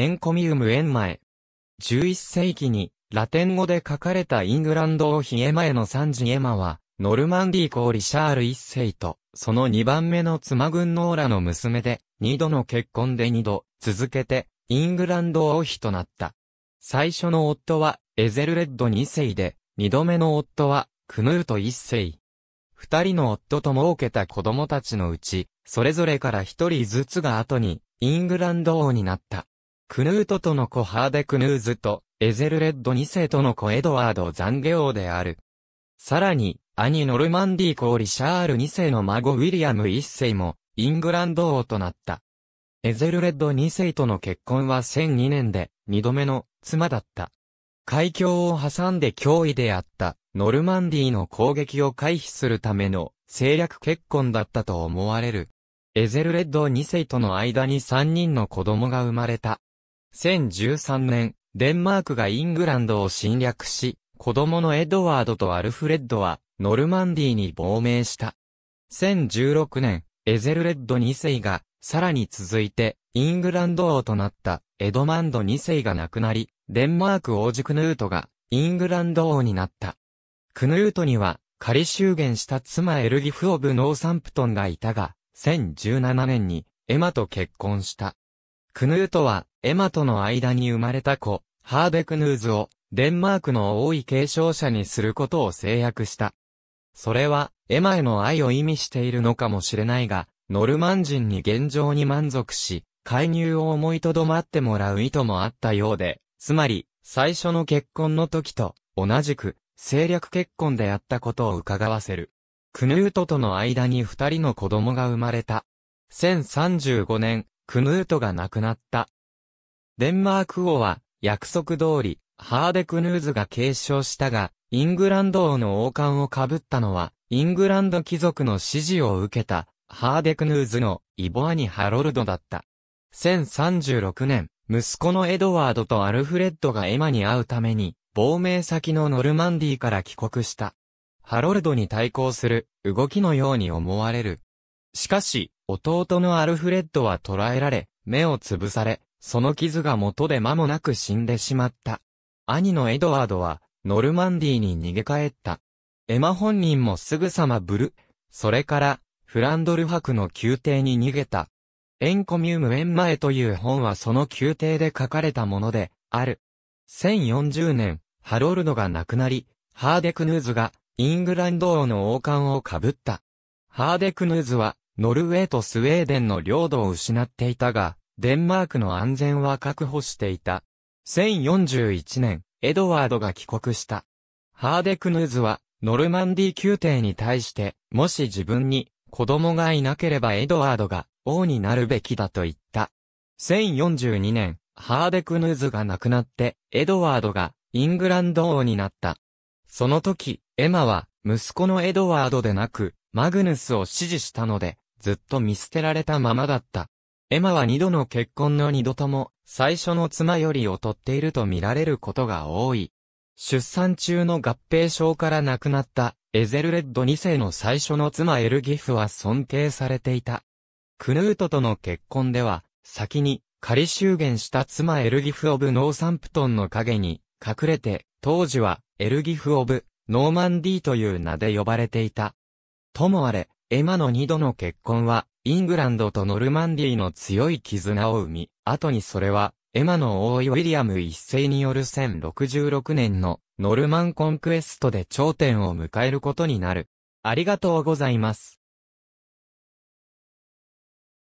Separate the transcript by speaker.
Speaker 1: エンコミウムエマ前。11世紀に、ラテン語で書かれたイングランド王妃エマエのサンジエマは、ノルマンディー公リシャール一世と、その2番目の妻軍ノーラの娘で、2度の結婚で2度、続けて、イングランド王妃となった。最初の夫は、エゼルレッド2世で、2度目の夫は、クヌート1世。二人の夫と設けた子供たちのうち、それぞれから一人ずつが後に、イングランド王になった。クヌートとの子ハーデクヌーズと、エゼルレッド2世との子エドワード・ザンゲオーである。さらに、兄ノルマンディ公リシャール2世の孫ウィリアム1世も、イングランド王となった。エゼルレッド2世との結婚は1002年で、2度目の妻だった。海峡を挟んで脅威であった、ノルマンディの攻撃を回避するための政略結婚だったと思われる。エゼルレッド2世との間に3人の子供が生まれた。1013年、デンマークがイングランドを侵略し、子供のエドワードとアルフレッドは、ノルマンディーに亡命した。1016年、エゼルレッド2世が、さらに続いて、イングランド王となった、エドマンド2世が亡くなり、デンマーク王子クヌートが、イングランド王になった。クヌートには、仮修言した妻エルギフ・オブ・ノーサンプトンがいたが、1017年に、エマと結婚した。クヌーとは、エマとの間に生まれた子、ハーベクヌーズを、デンマークの王位継承者にすることを制約した。それは、エマへの愛を意味しているのかもしれないが、ノルマン人に現状に満足し、介入を思いとどまってもらう意図もあったようで、つまり、最初の結婚の時と、同じく、政略結婚であったことを伺わせる。クヌートとの間に二人の子供が生まれた。1035年、クヌートが亡くなった。デンマーク王は、約束通り、ハーデ・クヌーズが継承したが、イングランド王の王冠をかぶったのは、イングランド貴族の支持を受けた、ハーデ・クヌーズのイボアニ・ハロルドだった。1036年、息子のエドワードとアルフレッドがエマに会うために、亡命先のノルマンディから帰国した。ハロルドに対抗する動きのように思われる。しかし、弟のアルフレッドは捕らえられ、目をつぶされ、その傷が元で間もなく死んでしまった。兄のエドワードは、ノルマンディーに逃げ帰った。エマ本人もすぐさまブル、それから、フランドル博の宮廷に逃げた。エンコミュームエンマエという本はその宮廷で書かれたもので、ある。1040年、ハロルドが亡くなり、ハーデクヌーズが、イングランド王の王冠をかぶった。ハーデクヌーズは、ノルウェーとスウェーデンの領土を失っていたが、デンマークの安全は確保していた。1041年、エドワードが帰国した。ハーデクヌーズは、ノルマンディ宮廷に対して、もし自分に子供がいなければエドワードが王になるべきだと言った。1042年、ハーデクヌーズが亡くなって、エドワードがイングランド王になった。その時、エマは息子のエドワードでなく、マグヌスを支持したので、ずっと見捨てられたままだった。エマは二度の結婚の二度とも、最初の妻より劣っていると見られることが多い。出産中の合併症から亡くなったエゼルレッド二世の最初の妻エルギフは尊敬されていた。クヌートとの結婚では、先に仮修言した妻エルギフ・オブ・ノーサンプトンの陰に隠れて、当時はエルギフ・オブ・ノーマンディーという名で呼ばれていた。ともあれ、エマの二度の結婚は、イングランドとノルマンディの強い絆を生み、後にそれは、エマの王位ウィリアム一世による1066年のノルマンコンクエストで頂点を迎えることになる。ありがとうございます。